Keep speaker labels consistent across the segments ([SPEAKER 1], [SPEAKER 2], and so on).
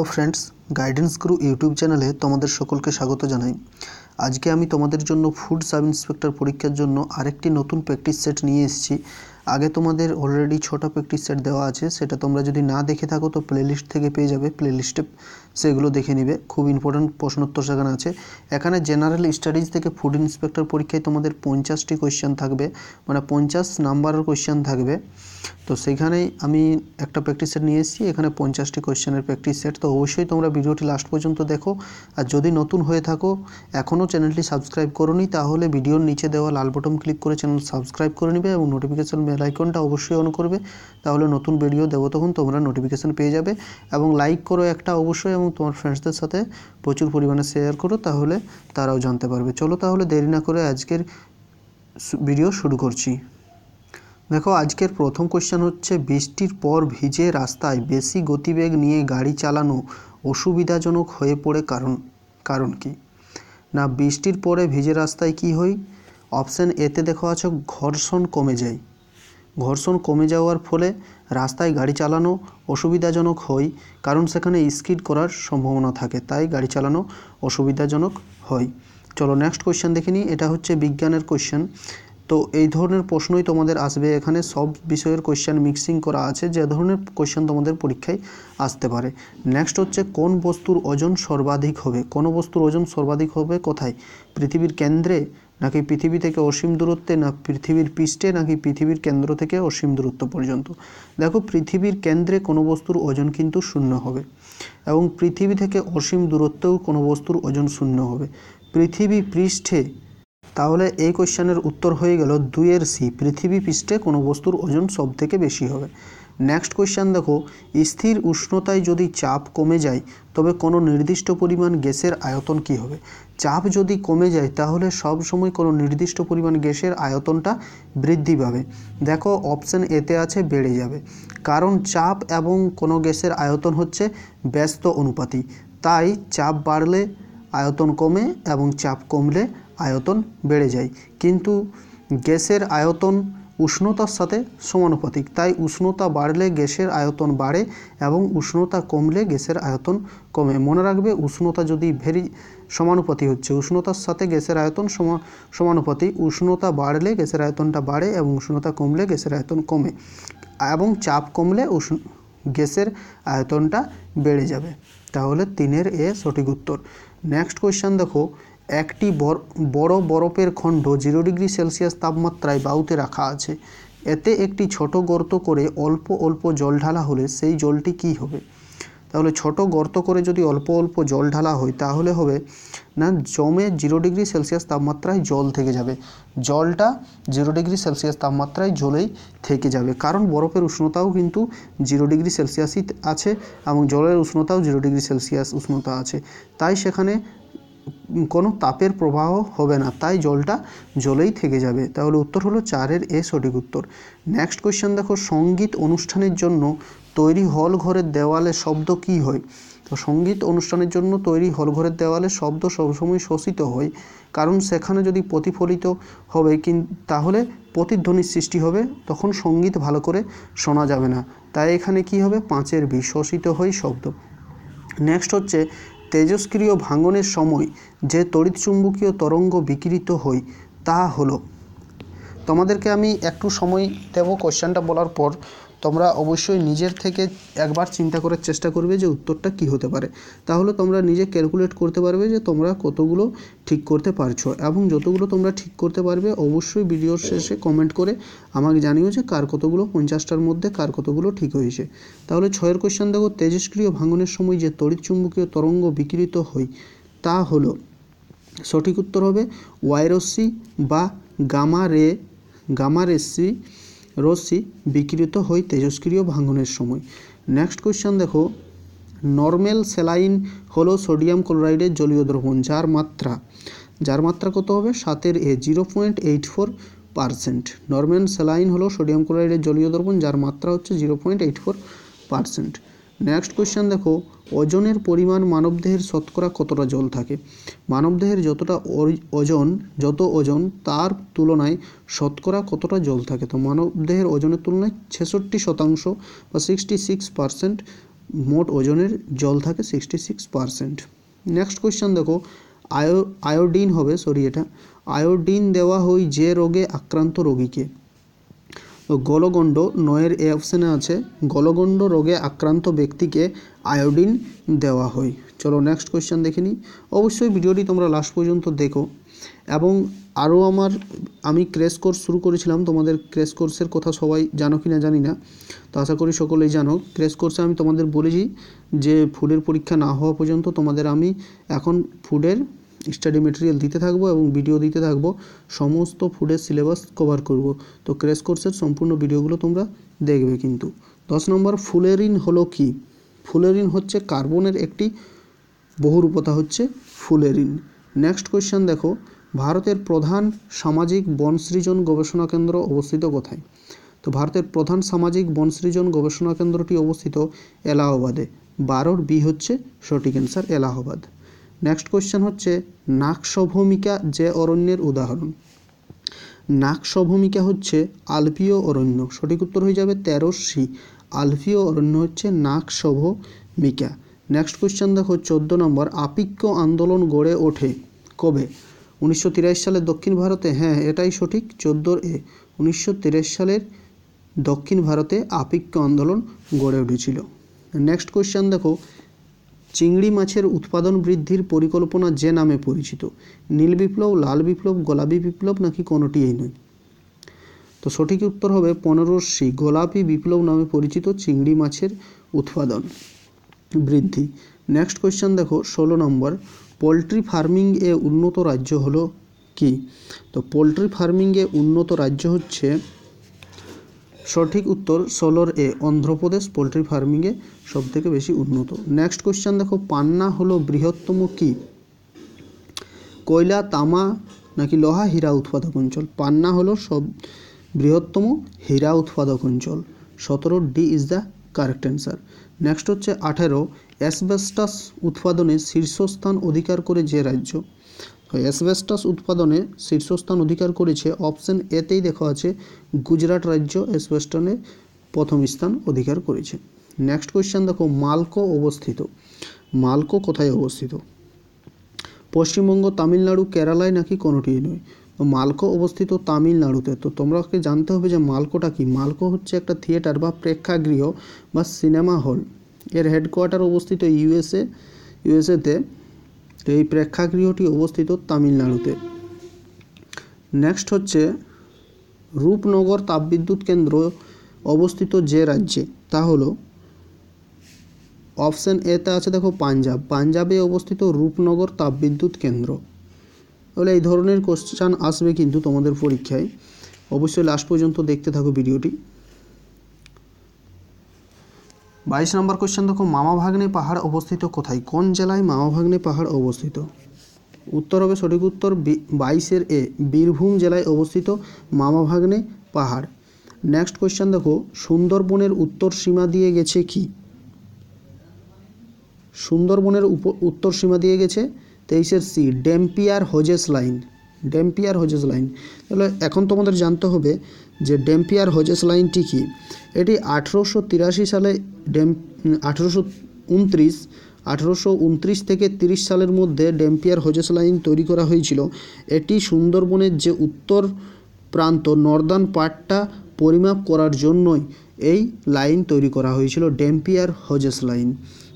[SPEAKER 1] hello friends Guidance Guru YouTube চ্যানেলে তোমাদের সকলকে স্বাগত জানাই আজকে আমি তোমাদের জন্য ফুড সাব ইন্সপেক্টর পরীক্ষার জন্য আরেকটি নতুন প্র্যাকটিস সেট নিয়ে এসেছি আগে তোমাদের অলরেডি ছটা প্র্যাকটিস সেট দেওয়া আছে সেটা তোমরা যদি না দেখে থাকো তো প্লেলিস্ট থেকে পেয়ে যাবে প্লেলিস্টে সেগুলো দেখে নিবে খুব ইম্পর্ট্যান্ট প্রশ্নোত্তর সেখানে আছে এখানে জেনারেল স্টাডিজ থেকে ফুড ইন্সপেক্টর পরীক্ষায় তোমাদের পঞ্চাশটি কোয়েশ্চেন থাকবে মানে পঞ্চাশ নাম্বারের কোয়েশ্চেন থাকবে তো সেখানেই আমি একটা প্র্যাকটিস সেট নিয়ে এসেছি এখানে পঞ্চাশটি কোয়েশ্চেনের প্র্যাকটিস সেট তো অবশ্যই তোমরা ভিডিওটি লাস্ট পর্যন্ত দেখো আর যদি নতুন হয়ে থাকো এখনও চ্যানেলটি সাবস্ক্রাইব নি তাহলে ভিডিওর নিচে দেওয়া লাল বটন ক্লিক করে চ্যানেল সাবস্ক্রাইব করে নিবে এবং নোটিফিকেশান বেল আইকনটা অবশ্যই অন করবে তাহলে নতুন ভিডিও দেবো তখন তোমরা নোটিফিকেশান পেয়ে যাবে এবং লাইক করো একটা অবশ্যই এবং তোমার ফ্রেন্ডসদের সাথে প্রচুর পরিমাণে শেয়ার করো তাহলে তারাও জানতে পারবে চলো তাহলে দেরি না করে আজকের ভিডিও শুরু করছি দেখো আজকের প্রথম কোয়েশ্চেন হচ্ছে বৃষ্টির পর ভিজে রাস্তায় বেশি গতিবেগ নিয়ে গাড়ি চালানো অসুবিধাজনক হয়ে পড়ে কারণ কারণ কি না বৃষ্টির পরে ভিজে রাস্তায় কি হয় অপশান এতে দেখো আছে ঘর্ষণ কমে যায় ঘর্ষণ কমে যাওয়ার ফলে রাস্তায় গাড়ি চালানো অসুবিধাজনক হয় কারণ সেখানে স্কিড করার সম্ভাবনা থাকে তাই গাড়ি চালানো অসুবিধাজনক হয় চলো নেক্সট কোয়েশ্চেন দেখে নিই এটা হচ্ছে বিজ্ঞানের কোয়েশ্চেন তো এই ধরনের প্রশ্নই তোমাদের আসবে এখানে সব বিষয়ের কোয়েশ্চেন মিক্সিং করা আছে যে ধরনের কোয়েশ্চেন তোমাদের পরীক্ষায় আসতে পারে নেক্সট হচ্ছে কোন বস্তুর ওজন সর্বাধিক হবে কোন বস্তুর ওজন সর্বাধিক হবে কোথায় পৃথিবীর কেন্দ্রে নাকি পৃথিবী থেকে অসীম দূরত্বে না পৃথিবীর পৃষ্ঠে নাকি পৃথিবীর কেন্দ্র থেকে অসীম দূরত্ব পর্যন্ত দেখো পৃথিবীর কেন্দ্রে কোনো বস্তুর ওজন কিন্তু শূন্য হবে এবং পৃথিবী থেকে অসীম দূরত্বেও কোনো বস্তুর ওজন শূন্য হবে পৃথিবী পৃষ্ঠে তাহলে এই কোয়েশ্চানের উত্তর হয়ে গেল দুইয়ের সি পৃথিবী পৃষ্ঠে কোনো বস্তুর ওজন সব থেকে বেশি হবে নেক্সট কোয়েশ্চেন দেখো স্থির উষ্ণতায় যদি চাপ কমে যায় তবে কোনো নির্দিষ্ট পরিমাণ গ্যাসের আয়তন কি হবে চাপ যদি কমে যায় তাহলে সব সময় কোনো নির্দিষ্ট পরিমাণ গ্যাসের আয়তনটা বৃদ্ধি পাবে দেখো অপশান এতে আছে বেড়ে যাবে কারণ চাপ এবং কোনো গ্যাসের আয়তন হচ্ছে ব্যস্ত অনুপাতি তাই চাপ বাড়লে আয়তন কমে এবং চাপ কমলে আয়তন বেড়ে যায় কিন্তু গ্যাসের আয়তন উষ্ণতার সাথে সমানুপাতিক তাই উষ্ণতা বাড়লে গ্যাসের আয়তন বাড়ে এবং উষ্ণতা কমলে গ্যাসের আয়তন কমে মনে রাখবে উষ্ণতা যদি ভেরি সমানুপাতি হচ্ছে উষ্ণতার সাথে গ্যাসের আয়তন সমানুপাতি উষ্ণতা বাড়লে গ্যাসের আয়তনটা বাড়ে এবং উষ্ণতা কমলে গ্যাসের আয়তন কমে এবং চাপ কমলে উষ্ণ গ্যাসের আয়তনটা বেড়ে যাবে তাহলে তিনের এ সঠিক উত্তর নেক্সট কোয়েশ্চান দেখো একটি বড় বরফের খণ্ড জিরো ডিগ্রি সেলসিয়াস তাপমাত্রায় বাউতে রাখা আছে এতে একটি ছোট গর্ত করে অল্প অল্প জল ঢালা হলে সেই জলটি কি হবে তাহলে ছোট গর্ত করে যদি অল্প অল্প জল ঢালা হয় তাহলে হবে না জমে জিরো ডিগ্রি সেলসিয়াস তাপমাত্রায় জল থেকে যাবে জলটা জিরো ডিগ্রি সেলসিয়াস তাপমাত্রায় জলেই থেকে যাবে কারণ বরফের উষ্ণতাও কিন্তু জিরো ডিগ্রি সেলসিয়াসই আছে এবং জলের উষ্ণতাও জিরো ডিগ্রি সেলসিয়াস উষ্ণতা আছে তাই সেখানে কোনো তাপের প্রবাহ হবে না তাই জলটা জলেই থেকে যাবে তাহলে উত্তর হলো চারের এ সঠিক উত্তর নেক্সট কোয়েশ্চেন দেখো সঙ্গীত অনুষ্ঠানের জন্য তৈরি হল ঘরের দেওয়ালে শব্দ কি হয় তো সঙ্গীত অনুষ্ঠানের জন্য তৈরি হল ঘরের দেওয়ালে শব্দ সবসময় শোষিত হয় কারণ সেখানে যদি প্রতিফলিত হবে কিন তাহলে প্রতিধ্বনির সৃষ্টি হবে তখন সঙ্গীত ভালো করে শোনা যাবে না তাই এখানে কি হবে পাঁচের বি শোষিত হয় শব্দ নেক্সট হচ্ছে তেজস্ক্রিয় ভাঙনের সময় যে তড়িৎচুম্বকীয় তরঙ্গ বিকৃত হয় তা হলো তোমাদেরকে আমি একটু সময় দেব কোশ্চেনটা বলার পর তোমরা অবশ্যই নিজের থেকে একবার চিন্তা করার চেষ্টা করবে যে উত্তরটা কি হতে পারে তাহলে তোমরা নিজে ক্যালকুলেট করতে পারবে যে তোমরা কতগুলো ঠিক করতে পারছো এবং যতগুলো তোমরা ঠিক করতে পারবে অবশ্যই ভিডিওর শেষে কমেন্ট করে আমাকে জানিও যে কার কতগুলো পঞ্চাশটার মধ্যে কার কতগুলো ঠিক হয়েছে তাহলে ছয়ের কোয়েশ্চেন দেখো তেজস্ক্রিয় ভাঙনের সময় যে তড়িৎচুম্বকীয় তরঙ্গ বিকৃত হয় তা হলো সঠিক উত্তর হবে ওয়াইরসি বা গামা রে গামা রেসি রশ্মি বিকৃত হয় তেজস্ক্রিয় ভাঙনের সময় নেক্সট কোয়েশ্চেন দেখো নর্মেল স্যালাইন হলো সোডিয়াম ক্লোরাইডের জলীয় দ্রবণ যার মাত্রা যার মাত্রা কত হবে সাতের এ zero point eight four percent normal saline হলো সোডিয়াম ক্লোরাইডের জলীয় দ্রবণ যার মাত্রা হচ্ছে zero point eight four percent next question দেখো ওজনের পরিমাণ মানবদেহের শতকরা কতটা জল থাকে মানবদেহের যতটা ওজন যত ওজন তার তুলনায় শতকরা কতটা জল থাকে তো মানবদেহের ওজনের তুলনায় ছেষট্টি শতাংশ বা সিক্সটি সিক্স পারসেন্ট মোট ওজনের জল থাকে sixty six percent next question দেখো আয়ো আয়োডিন হবে সরি এটা আয়োডিন দেওয়া হয় যে রোগে আক্রান্ত রোগীকে গলগণ্ড নয়ের এ অপশানে আছে গলগণ্ড রোগে আক্রান্ত ব্যক্তিকে আয়োডিন দেওয়া হয় চলো নেক্সট কোয়েশ্চেন দেখে নিই অবশ্যই ভিডিওটি তোমরা লাস্ট পর্যন্ত দেখো এবং আরও আমার আমি ক্রেশ কোর্স শুরু করেছিলাম তোমাদের ক্রেস কোর্সের কথা সবাই জানো কি না জানি না তো আশা করি সকলেই জানো ক্রেস কোর্সে আমি তোমাদের বলেছি যে ফুডের পরীক্ষা না হওয়া পর্যন্ত তোমাদের আমি এখন ফুডের স্টাডি মেটেরিয়াল দিতে থাকবো এবং ভিডিও দিতে থাকবো সমস্ত ফুডের সিলেবাস কভার করব তো ক্র্যাশ কোর্সের সম্পূর্ণ ভিডিওগুলো তোমরা দেখবে কিন্তু দশ নম্বর ফুলেরিন হলো কি ফুলেরিন হচ্ছে কার্বনের একটি বহুরূপতা হচ্ছে ফুলেরিন নেক্সট কোয়েশ্চেন দেখো ভারতের প্রধান সামাজিক বন সৃজন গবেষণা কেন্দ্র অবস্থিত কোথায় তো ভারতের প্রধান সামাজিক বন সৃজন গবেষণা কেন্দ্রটি অবস্থিত এলাহাবাদে বারোর বি হচ্ছে সঠিক অ্যান্সার এলাহাবাদ নেক্সট কোয়েশ্চেন হচ্ছে নাকশভূমিকা যে অরণ্যের উদাহরণ নাকশভূমিকা হচ্ছে আলপীয় অরণ্য সঠিক উত্তর হয়ে যাবে তেরো সি আলপীয় অরণ্য হচ্ছে নাকশভূমিকা নেক্সট কোয়েশ্চেন দেখো চোদ্দো নম্বর আপিক্য আন্দোলন গড়ে ওঠে কবে উনিশশো সালে দক্ষিণ ভারতে হ্যাঁ এটাই সঠিক চোদ্দোর এ উনিশশো সালের দক্ষিণ ভারতে আপিক্য আন্দোলন গড়ে উঠেছিল নেক্সট কোয়েশ্চেন দেখো চিংড়ি মাছের উৎপাদন বৃদ্ধির পরিকল্পনা যে নামে পরিচিত নীল বিপ্লব লাল বিপ্লব গোলাপি বিপ্লব নাকি কোনোটি এই নয় তো সঠিক উত্তর হবে পনেরোশি গোলাপি বিপ্লব নামে পরিচিত চিংড়ি মাছের উৎপাদন বৃদ্ধি নেক্সট কোয়েশ্চেন দেখো ষোলো নম্বর পোলট্রি ফার্মিং এ উন্নত রাজ্য হলো কি তো পোলট্রি ফার্মিংয়ে উন্নত রাজ্য হচ্ছে সঠিক উত্তর সোলোর এ অন্ধ্রপ্রদেশ পোলট্রি ফার্মিংয়ে সব থেকে বেশি উন্নত নেক্সট কোয়েশ্চান দেখো পান্না হলো বৃহত্তম কি কয়লা তামা নাকি লোহা হীরা উৎপাদক অঞ্চল পান্না হলো সব বৃহত্তম হীরা উৎপাদক অঞ্চল সতেরো D is the correct answer next হচ্ছে আঠেরো অ্যাসবেস্টাস উৎপাদনে শীর্ষস্থান অধিকার করে যে রাজ্য অ্যাসবেস্টাস উৎপাদনে শীর্ষস্থান অধিকার করেছে অপশন এতেই দেখা আছে গুজরাট রাজ্য অ্যাসবেস্টনে প্রথম স্থান অধিকার করেছে নেক্সট কোয়েশ্চেন দেখো মালকো অবস্থিত মালকো কোথায় অবস্থিত পশ্চিমবঙ্গ তামিলনাড়ু কেরালায় নাকি কোনোটিই নয় তো মালকো অবস্থিত তামিলনাড়ুতে তো তোমরাকে জানতে হবে যে মালকোটা কি মালকো হচ্ছে একটা থিয়েটার বা প্রেক্ষাগৃহ বা সিনেমা হল এর হেডকোয়ার্টার অবস্থিত ইউএসএ ইউএসএতে এই প্রেক্ষাগৃহটি অবস্থিত তামিলনাড়ুতে নেক্সট হচ্ছে রূপনগর তাপবিদ্যুৎ কেন্দ্র অবস্থিত যে রাজ্যে তা হল অপশান এতে আছে দেখো পাঞ্জাব পাঞ্জাবে অবস্থিত রূপনগর তাপবিদ্যুৎ কেন্দ্র তাহলে এই ধরনের কোশ্চান আসবে কিন্তু তোমাদের পরীক্ষায় অবশ্যই লাস্ট পর্যন্ত দেখতে থাকো ভিডিওটি বাইশ নম্বর কোয়েশ্চেন দেখো মামা ভাগ্নে পাহাড় অবস্থিত কোথায় কোন জেলায় মামা ভাগ্নে পাহাড় অবস্থিত উত্তর হবে সঠিক উত্তর বাইশের এ বীরভূম জেলায় অবস্থিত মামা ভাগ্নে পাহাড় নেক্সট কোশ্চেন দেখো সুন্দরবনের উত্তর সীমা দিয়ে গেছে কি সুন্দরবনের উত্তর সীমা দিয়ে গেছে তেইশের C Dampier Hodges line Dampier Hodges line তাহলে এখন তোমাদের জানতে হবে যে ড্যাম্পিয়ার হোজেস লাইনটি কী এটি আঠেরোশো তিরাশি সালে ড্যাম আঠেরোশো উনত্রিশ আঠেরোশো উনত্রিশ থেকে তিরিশ সালের মধ্যে ড্যাম্পিয়ার হোজেস লাইন তৈরি করা হয়েছিল এটি সুন্দরবনের যে উত্তর প্রান্ত নর্দার্ন পার্টটা পরিমাপ করার জন্যই এই লাইন তৈরি করা হয়েছিল ড্যাম্পিয়ার হোজেস লাইন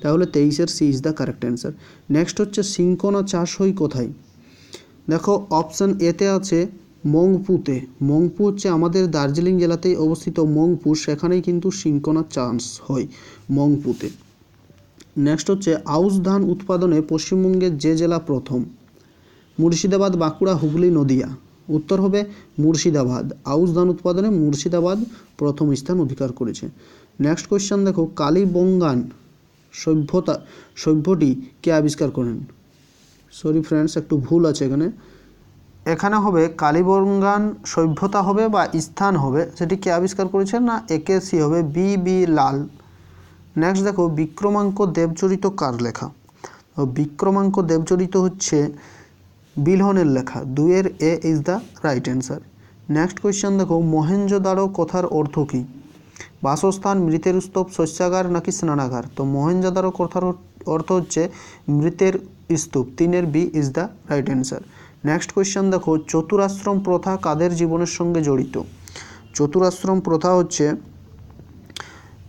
[SPEAKER 1] তাহলে তেইশের C is the correct answer next হচ্ছে সিঙ্কোনা চাষ হয় কোথায় দেখো অপশান এতে আছে মংপুতে মংপু হচ্ছে আমাদের দার্জিলিং জেলাতেই অবস্থিত মংপু সেখানেই কিন্তু সিঙ্কোনার চান্স হয় মংপুতে নেক্সট হচ্ছে আউশ ধান উৎপাদনে পশ্চিমবঙ্গের যে জেলা প্রথম মুর্শিদাবাদ বাঁকুড়া হুগলি নদিয়া উত্তর হবে মুর্শিদাবাদ আউশ ধান উৎপাদনে মুর্শিদাবাদ প্রথম স্থান অধিকার করেছে নেক্সট কোয়েশ্চেন দেখো কালীবঙ্গান সভ্যতা সভ্যটি কে আবিষ্কার করেন সরি ফ্রেন্ডস একটু ভুল আছে এখানে এখানে হবে কালীবঙ্গান সভ্যতা হবে বা স্থান হবে সেটি কে আবিষ্কার করেছেন না একেসি হবে বি বি লাল নেক্সট দেখো বিক্রমাঙ্ক দেবচরিত কার লেখা বিক্রমাঙ্ক দেবচরিত হচ্ছে বিলহনের লেখা দুয়ের A is the right answer next question দেখো মহেঞ্জোদারো কথার অর্থ কী বাসস্থান মৃতের স্তূপ শস্যাগার নাকি স্নানাগার তো মোহেঞ্জাদারো কথার অর্থ হচ্ছে মৃতের স্তূপ তিনের B is the right answer next question দেখো চতুরাশ্রম প্রথা কাদের জীবনের সঙ্গে জড়িত চতুরাশ্রম প্রথা হচ্ছে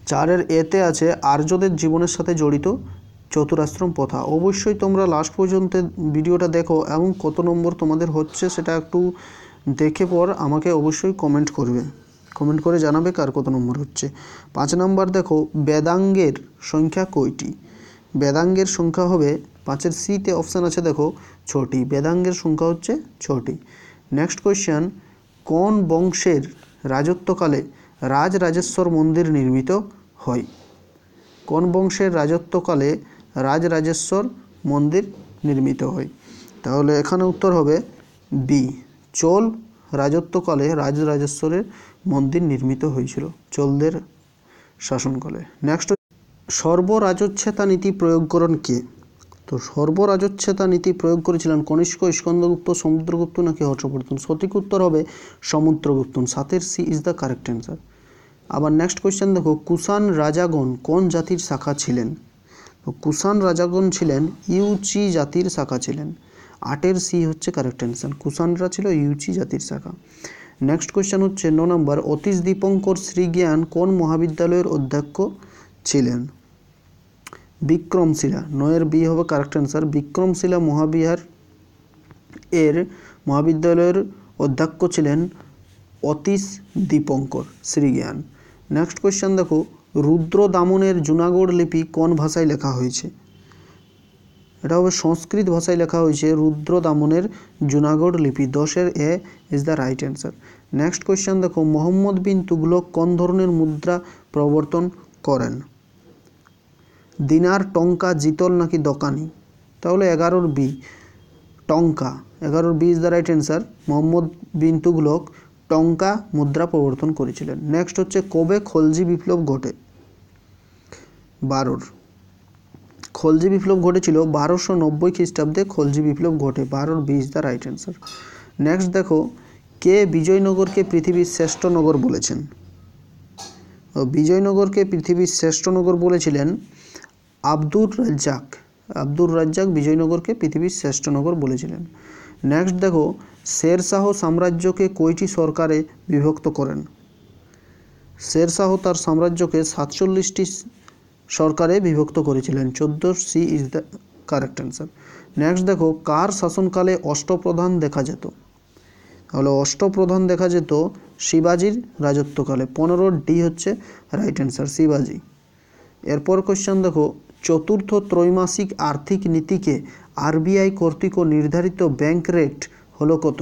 [SPEAKER 1] চারের এতে আছে আর্যদের জীবনের সাথে জড়িত চতুরাশ্রম প্রথা অবশ্যই তোমরা লাস্ট পর্যন্ত ভিডিওটা দেখো এবং কত নম্বর তোমাদের হচ্ছে সেটা একটু দেখে পর আমাকে অবশ্যই কমেন্ট করবে কমেন্ট করে জানাবে কার কত নম্বর হচ্ছে পাঁচ নম্বর দেখো বেদাঙ্গের সংখ্যা কয়টি বেদাঙ্গের সংখ্যা হবে পাঁচের সিতে অপশান আছে দেখো ছটি বেদাঙ্গের সংখ্যা হচ্ছে ছটি নেক্সট কোয়েশ্চেন কোন বংশের রাজত্বকালে রাজ রাজেশ্বর মন্দির নির্মিত হয় কোন বংশের রাজত্বকালে রাজ রাজেশ্বর মন্দির নির্মিত হয় তাহলে এখানে উত্তর হবে বি চোল রাজত্বকালে রাজরাজেশ্বরের মন্দির নির্মিত হয়েছিল চোলদের শাসনকালে নেক্সট সর্বরাজচ্ছেতা নীতি প্রয়োগকরণ কে তো সর্বরাজচ্ছেতা নীতি প্রয়োগ করেছিলেন কনিষ্ক স্কন্দগুপ্ত সমুদ্রগুপ্ত নাকি হর্ষবর্ধন সঠিক উত্তর হবে সমুদ্রগুপ্ত সাতের C is the correct answer আবার নেক্সট কোয়েশ্চেন দেখো কুষাণ রাজাগণ কোন জাতির শাখা ছিলেন তো কুষাণ রাজাগণ ছিলেন ইউচি জাতির শাখা ছিলেন আটের সি হচ্ছে কারেক্ট অ্যান্সার কুষাণরা ছিল ইউচি জাতির শাখা নেক্সট কোয়েশ্চেন হচ্ছে ন নম্বর অতীশ দীপঙ্কর শ্রীজ্ঞান কোন মহাবিদ্যালয়ের অধ্যক্ষ ছিলেন বিক্রমশিলা নয়ের বি হবে কারেক্ট অ্যান্সার বিক্রমশিলা মহাবিহার এর মহাবিদ্যালয়ের অধ্যক্ষ ছিলেন অতীশ দীপঙ্কর শ্রীজ্ঞান নেক্সট কোয়েশ্চেন দেখো রুদ্র দামনের জুনাগড় লিপি কোন ভাষায় লেখা হয়েছে এটা হবে সংস্কৃত ভাষায় লেখা হয়েছে রুদ্র দামনের জুনাগড় লিপি দশের A is the right answer next question দেখো মোহাম্মদ বিন তুগলক কোন ধরনের মুদ্রা প্রবর্তন করেন দিনার টঙ্কা জিতল নাকি দোকানি তাহলে এগারোর বি টঙ্কা এগারোর B is the right answer Mohammad bin Tughlaq টঙ্কা মুদ্রা প্রবর্তন করেছিলেন নেক্সট হচ্ছে কবে খলজি বিপ্লব ঘটে বারোর খলজি বিপ্লব ঘটেছিল বারোশো নব্বই খ্রিস্টাব্দে খলজি বিপ্লব ঘটে বারোর বিশ দ্য রাইট অ্যান্সার নেক্সট দেখো কে বিজয়নগরকে পৃথিবীর শ্রেষ্ঠ নগর বলেছেন বিজয়নগরকে পৃথিবীর শ্রেষ্ঠ নগর বলেছিলেন আব্দুর রাজ্জাক আব্দুর রাজ্জাক বিজয়নগরকে পৃথিবীর শ্রেষ্ঠ নগর বলেছিলেন নেক্সট দেখো শেরশাহ সাম্রাজ্যকে কয়টি সরকারে বিভক্ত করেন শেরশাহ তার সাম্রাজ্যকে সাতচল্লিশটি সরকারে বিভক্ত করেছিলেন চোদ্দো C is the correct answer next দেখো কার শাসনকালে অষ্টপ্রধান দেখা যেত তাহলে অষ্টপ্রধান দেখা যেত শিবাজির রাজত্বকালে পনেরো ডি হচ্ছে রাইট অ্যান্সার শিবাজি এরপর কোশ্চেন দেখো চতুর্থ ত্রৈমাসিক আর্থিক নীতিকে আরবিআই কর্তৃক নির্ধারিত ব্যাংক রেট হলো কত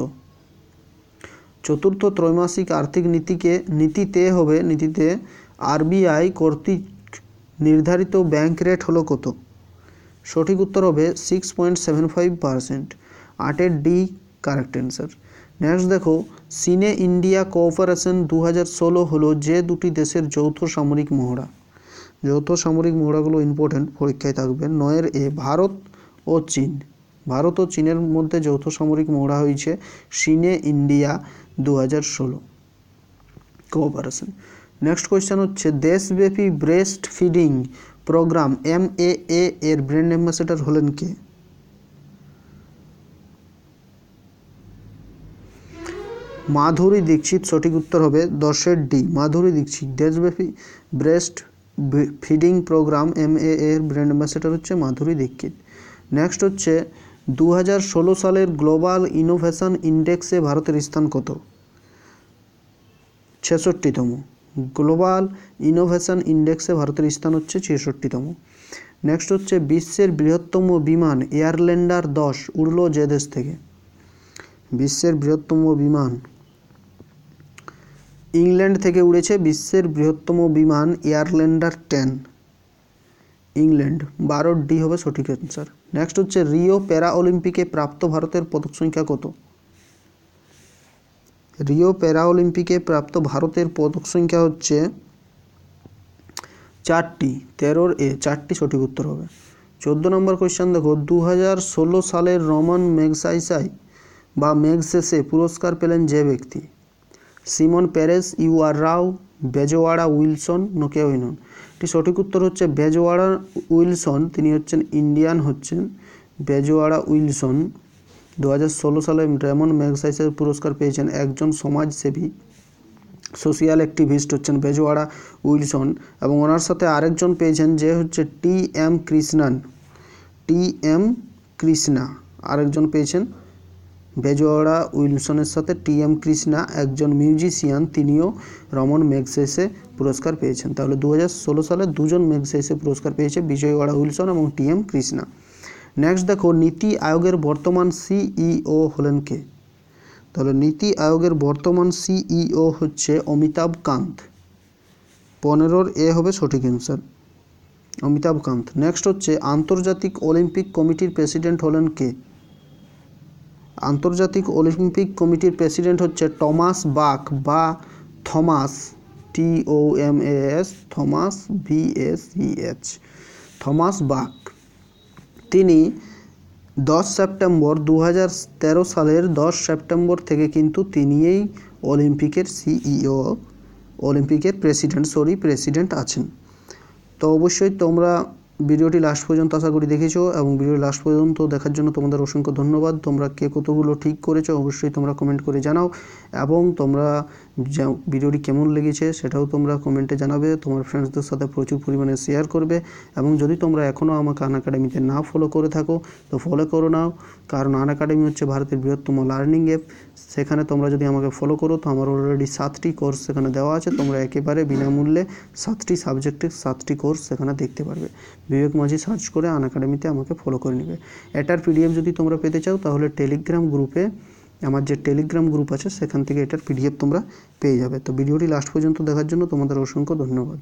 [SPEAKER 1] চতুর্থ ত্রৈমাসিক আর্থিক নীতিকে নীতিতে হবে নীতিতে আরবিআই কর্তৃক নির্ধারিত ব্যাংক রেট হলো কত সঠিক উত্তর হবে six point seven five percent আটের ডি কারেক্ট অ্যান্সার নেক্সট দেখো সিনে ইন্ডিয়া কোঅপারেশন দু হাজার ষোলো হলো যে দুটি দেশের যৌথ সামরিক মহড়া যৌথ সামরিক মহড়াগুলো ইম্পর্টেন্ট পরীক্ষায় থাকবে নয়ের এ ভারত ও চীন ভারত ও চীনের মধ্যে যৌথ সামরিক মহড়া হয়েছে সিনে ইন্ডিয়া দু হাজার ষোলো কোঅপারেশন নেক্সট কোয়েশ্চেন হচ্ছে দেশব্যাপী breast feeding programme M A এর ব্র্যান্ড অ্যাম্বাসেডর হলেন কে মাধুরী দীক্ষিত সঠিক উত্তর হবে দশের ডি মাধুরী দীক্ষিত দেশব্যাপী breast feeding programme M A এর ব্র্যান্ড অ্যাম্বাসেডর হচ্ছে মাধুরী দীক্ষিত নেক্সট হচ্ছে দু হাজার ষোলো সালের গ্লোবাল ইনোভেশন ইন্ডেক্সে ভারতের স্থান কত ছেষট্টিতম গ্লোবাল ইনোভেশন ইন্ডেক্সে ভারতের স্থান হচ্ছে ছেষট্টিতম নেক্সট হচ্ছে বিশ্বের বৃহত্তম বিমান এয়ারল্যান্ডার দশ উড়ল যে দেশ থেকে বিশ্বের বৃহত্তম বিমান ইংল্যান্ড থেকে উড়েছে বিশ্বের বৃহত্তম বিমান এয়ারল্যান্ডার টেন ইংল্যান্ড বারো ডি হবে সঠিক অ্যান্সার নেক্সট হচ্ছে রিও প্যারা অলিম্পিকে প্রাপ্ত ভারতের পদক সংখ্যা কত রিও অলিম্পিকে প্রাপ্ত ভারতের পদক সংখ্যা হচ্ছে চারটি তেরোর এ চারটি সঠিক উত্তর হবে চোদ্দো নম্বর কোয়েশ্চেন দেখো দু সালের রমন মেঘসাইসাই বা মেঘসেসে পুরস্কার পেলেন যে ব্যক্তি Simon Peres U R Rao Bezwada Wilson নোকে নন এটি সঠিক উত্তর হচ্ছে বেজোয়াড়া উইলসন তিনি হচ্ছেন ইন্ডিয়ান হচ্ছেন বেজোয়াড়া উইলসন দু সালে রেমন ম্যাগসাইসের পুরস্কার পেয়েছেন একজন সমাজসেবী সোশিয়াল অ্যাক্টিভিস্ট হচ্ছেন বেজওয়াড়া উইলসন এবং ওনার সাথে আরেকজন পেয়েছেন যে হচ্ছে T M Krishnan T M Krishna আরেকজন পেয়েছেন বেজোয়াড়া উইলসনের সাথে টি এম কৃষ্ণা একজন মিউজিশিয়ান তিনিও রমন ম্যাগসেসে পুরস্কার পেয়েছেন তাহলে দু সালে দুজন ম্যাগসেসে পুরস্কার পেয়েছে বিজয়ওয়াড়া উইলসন এবং টি এম কৃষ্ণা নেক্সট দেখো নীতি আয়োগের বর্তমান সিইও e হলেন কে তাহলে নীতি আয়োগের বর্তমান সিইও e হচ্ছে অমিতাভ কান্ত পনেরোর এ হবে সঠিক অ্যান্সার অমিতাভ কান্ত নেক্সট হচ্ছে আন্তর্জাতিক অলিম্পিক কমিটির প্রেসিডেন্ট হলেন কে আন্তর্জাতিক অলিম্পিক কমিটির প্রেসিডেন্ট হচ্ছে টমাস বাক বা Thomas T O M S Thomas B S E H Thomas Bach তিনি দশ সেপ্টেম্বর দু হাজার তেরো সালের দশ সেপ্টেম্বর থেকে কিন্তু তিনি এই অলিম্পিকের সিইও অলিম্পিকের প্রেসিডেন্ট সরি প্রেসিডেন্ট আছেন তো অবশ্যই তোমরা ভিডিওটি লাস্ট পর্যন্ত আশা করি দেখেছো এবং ভিডিও লাস্ট পর্যন্ত দেখার জন্য তোমাদের অসংখ্য ধন্যবাদ তোমরা কে কতগুলো ঠিক করেছো অবশ্যই তোমরা কমেন্ট করে জানাও এবং তোমরা ভিডিওটি কেমন লেগেছে সেটাও তোমরা কমেন্টে জানাবে তোমার ফ্রেন্ডসদের সাথে প্রচুর পরিমাণে শেয়ার করবে এবং যদি তোমরা এখনও আমাকে আন একাডেমিতে না ফলো করে থাকো তো ফলো করো নাও কারণ আন একাডেমি হচ্ছে ভারতের বৃহত্তম লার্নিং অ্যাপ সেখানে তোমরা যদি আমাকে ফলো করো তো আমার অলরেডি সাতটি কোর্স সেখানে দেওয়া আছে তোমরা একেবারে বিনামূল্যে সাতটি সাবজেক্টে সাতটি কোর্স সেখানে দেখতে পারবে বিবেক মাঝি সার্চ করে আন একাডেমিতে আমাকে ফলো করে নেবে এটার পিডিএফ যদি তোমরা পেতে চাও তাহলে টেলিগ্রাম গ্রুপে আমার যে টেলিগ্রাম গ্রুপ আছে সেখান থেকে এটার পিডিএফ তোমরা পেয়ে যাবে তো ভিডিওটি লাস্ট পর্যন্ত দেখার জন্য তোমাদের অসংখ্য ধন্যবাদ